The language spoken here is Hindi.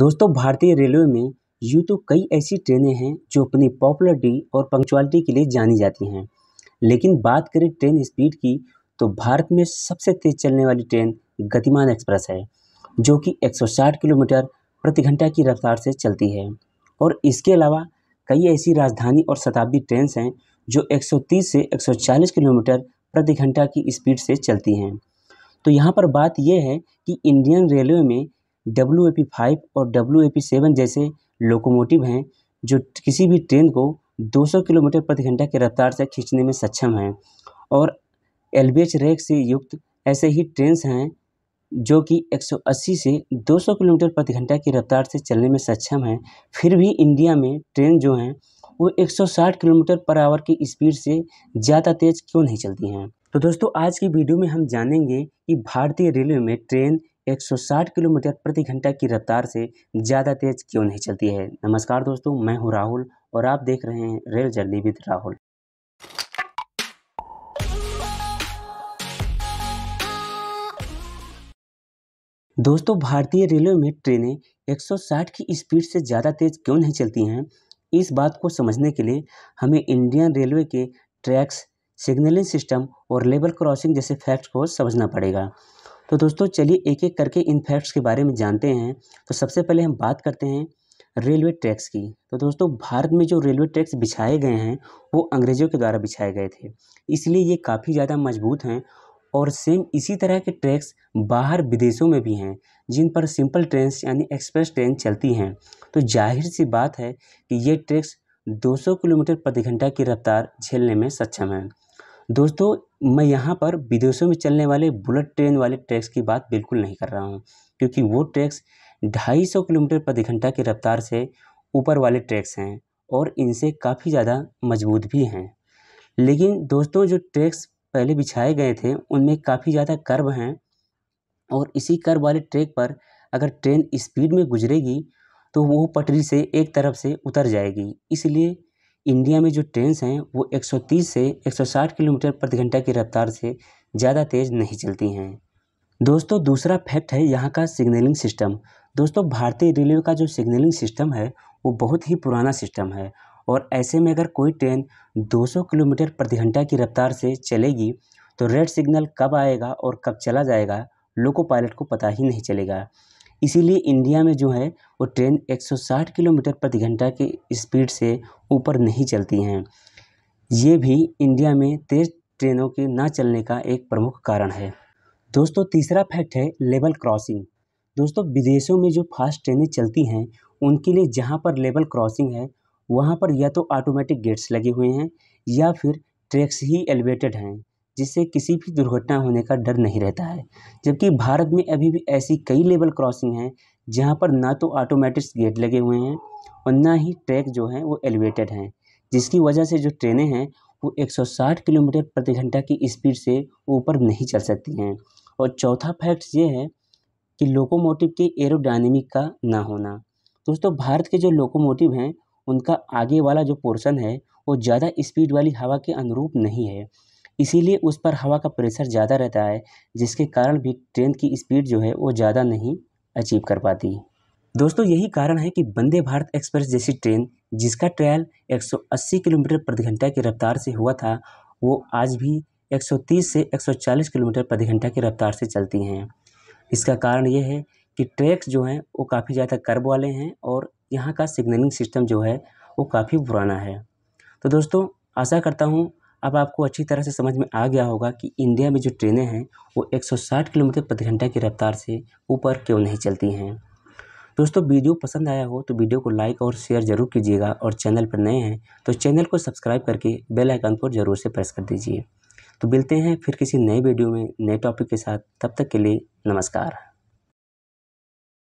दोस्तों भारतीय रेलवे में यूँ तो कई ऐसी ट्रेनें हैं जो अपनी पॉपुलरिटी और पंक्चुअलिटी के लिए जानी जाती हैं लेकिन बात करें ट्रेन स्पीड की तो भारत में सबसे तेज़ चलने वाली ट्रेन गतिमान एक्सप्रेस है जो कि 160 किलोमीटर प्रति घंटा की रफ्तार से चलती है और इसके अलावा कई ऐसी राजधानी और शताब्दी ट्रेन हैं जो 130 से 140 किलोमीटर प्रति घंटा की स्पीड से चलती हैं तो यहाँ पर बात यह है कि इंडियन रेलवे में डब्ल्यू ए पी फाइव और डब्ल्यू ए पी सेवन जैसे लोकोमोटिव हैं जो किसी भी ट्रेन को 200 किलोमीटर प्रति घंटा की रफ्तार से खींचने में सक्षम हैं और एल बी एच रैक से युक्त ऐसे ही ट्रेन्स हैं जो कि 180 से 200 किलोमीटर प्रति घंटा की रफ्तार से चलने में सक्षम हैं फिर भी इंडिया में ट्रेन जो हैं वो 160 किलोमीटर पर आवर की स्पीड से ज़्यादा तेज़ क्यों नहीं चलती हैं तो दोस्तों आज की वीडियो में हम जानेंगे कि भारतीय रेलवे में ट्रेन 160 किलोमीटर प्रति घंटा की रफ्तार से ज़्यादा तेज़ क्यों नहीं चलती है नमस्कार दोस्तों मैं हूं राहुल और आप देख रहे हैं रेल जर्नी विद राहुल दोस्तों भारतीय रेलवे में ट्रेनें 160 की स्पीड से ज़्यादा तेज़ क्यों नहीं चलती हैं इस बात को समझने के लिए हमें इंडियन रेलवे के ट्रैक्स सिग्नलिंग सिस्टम और लेबल क्रॉसिंग जैसे फैक्ट को समझना पड़ेगा तो दोस्तों चलिए एक एक करके इन फैक्ट्स के बारे में जानते हैं तो सबसे पहले हम बात करते हैं रेलवे ट्रैक्स की तो दोस्तों भारत में जो रेलवे ट्रैक्स बिछाए गए हैं वो अंग्रेज़ों के द्वारा बिछाए गए थे इसलिए ये काफ़ी ज़्यादा मजबूत हैं और सेम इसी तरह के ट्रैक्स बाहर विदेशों में भी हैं जिन पर सिंपल ट्रेन यानी एक्सप्रेस ट्रेन चलती हैं तो जाहिर सी बात है कि ये ट्रैक्स 200 किलोमीटर प्रति घंटा की रफ्तार झेलने में सक्षम है दोस्तों मैं यहाँ पर विदेशों में चलने वाले बुलेट ट्रेन वाले ट्रैक्स की बात बिल्कुल नहीं कर रहा हूँ क्योंकि वो ट्रैक्स ढाई सौ किलोमीटर प्रति घंटा की रफ्तार से ऊपर वाले ट्रैक्स हैं और इनसे काफ़ी ज़्यादा मजबूत भी हैं लेकिन दोस्तों जो ट्रैक्स पहले बिछाए गए थे उनमें काफ़ी ज़्यादा कर्व हैं और इसी कर्व वाले ट्रैक पर अगर ट्रेन स्पीड में गुजरेगी तो वो पटरी से एक तरफ से उतर जाएगी इसलिए इंडिया में जो ट्रेन्स हैं वो एक सौ तीस से एक सौ साठ किलोमीटर प्रति घंटा की रफ़्तार से ज़्यादा तेज़ नहीं चलती हैं दोस्तों दूसरा फैक्ट है यहाँ का सिग्नलिंग सिस्टम दोस्तों भारतीय रेलवे का जो सिग्नलिंग सिस्टम है वो बहुत ही पुराना सिस्टम है और ऐसे में अगर कोई ट्रेन 200 किलोमीटर प्रति घंटा की रफ्तार से चलेगी तो रेड सिग्नल कब आएगा और कब चला जाएगा लोको पायलट को पता ही नहीं चलेगा इसीलिए इंडिया में जो है वो ट्रेन एक सौ साठ किलोमीटर प्रति घंटा की स्पीड से ऊपर नहीं चलती हैं ये भी इंडिया में तेज़ ट्रेनों के ना चलने का एक प्रमुख कारण है दोस्तों तीसरा फैक्ट है लेवल क्रॉसिंग दोस्तों विदेशों में जो फास्ट ट्रेनें चलती हैं उनके लिए जहाँ पर लेवल क्रॉसिंग है वहाँ पर या तो ऑटोमेटिक गेट्स लगे हुए हैं या फिर ट्रैक्स ही एलिवेटेड हैं जिससे किसी भी दुर्घटना होने का डर नहीं रहता है जबकि भारत में अभी भी ऐसी कई लेवल क्रॉसिंग हैं जहाँ पर ना तो ऑटोमेटिक गेट लगे हुए हैं और ना ही ट्रैक जो हैं वो एलिवेटेड हैं जिसकी वजह से जो ट्रेनें हैं वो 160 किलोमीटर प्रति घंटा की स्पीड से ऊपर नहीं चल सकती हैं और चौथा फैक्ट ये है कि लोकोमोटिव के एरोडाइनमिक का ना होना दोस्तों भारत के जो लोकोमोटिव हैं उनका आगे वाला जो पोर्शन है वो ज़्यादा स्पीड वाली हवा के अनुरूप नहीं है इसीलिए उस पर हवा का प्रेशर ज़्यादा रहता है जिसके कारण भी ट्रेन की स्पीड जो है वो ज़्यादा नहीं अचीव कर पाती दोस्तों यही कारण है कि वंदे भारत एक्सप्रेस जैसी ट्रेन जिसका ट्रायल 180 किलोमीटर प्रति घंटा की रफ्तार से हुआ था वो आज भी 130 से 140 किलोमीटर प्रति घंटा की रफ्तार से चलती हैं इसका कारण ये है कि ट्रैक्स जो हैं वो काफ़ी ज़्यादा कर्ब वाले हैं और यहाँ का सिग्नलिंग सिस्टम जो है वो काफ़ी पुराना है तो दोस्तों आशा करता हूँ अब आपको अच्छी तरह से समझ में आ गया होगा कि इंडिया में जो ट्रेनें हैं वो 160 किलोमीटर प्रति घंटा की रफ्तार से ऊपर क्यों नहीं चलती हैं दोस्तों वीडियो पसंद आया हो तो वीडियो को लाइक और शेयर ज़रूर कीजिएगा और चैनल पर नए हैं तो चैनल को सब्सक्राइब करके बेल आइकन को ज़रूर से प्रेस कर दीजिए तो मिलते हैं फिर किसी नए वीडियो में नए टॉपिक के साथ तब तक के लिए नमस्कार